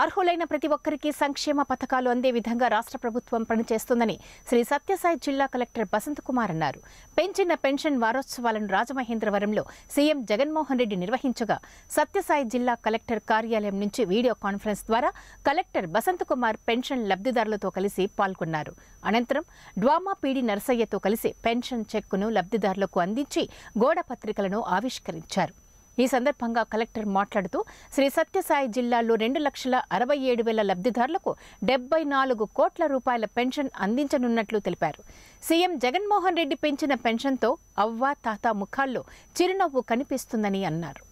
అర్హులైన ప్రతి ఒక్కరికి సంక్షేమ పథకాలు అందే విధంగా రాష్ట్ర ప్రభుత్వం పనిచేస్తుందని శ్రీ సత్యసాయి జిల్లా కలెక్టర్ బసంత్ కుమార్ అన్నారు పెంచిన పెన్షన్ వారోత్సవాలను రాజమహేంద్రవరంలో సీఎం జగన్మోహన్ రెడ్డి నిర్వహించగా సత్యసాయి జిల్లా కలెక్టర్ కార్యాలయం నుంచి వీడియో కాన్ఫరెన్స్ ద్వారా కలెక్టర్ బసంత్ కుమార్ పెన్షన్ లబ్ధిదారులతో కలిసి పాల్గొన్నారు అనంతరం డ్వామా పీడి నర్సయ్యతో కలిసి పెన్షన్ చెక్కును లబ్ధిదారులకు అందించి గోడ పత్రికలను ఆవిష్కరించారు ఈ సందర్భంగా కలెక్టర్ మాట్లాడుతూ శ్రీ సత్యసాయి జిల్లాలో రెండు లక్షల అరవై ఏడు వేల లబ్ధిదారులకు డెబ్బై నాలుగు కోట్ల రూపాయల పెన్షన్ అందించనున్నట్లు తెలిపారు సీఎం జగన్మోహన్ రెడ్డి పెంచిన పెన్షన్తో అవ్వ తాత ముఖాల్లో చిరునవ్వు కనిపిస్తుందని అన్నారు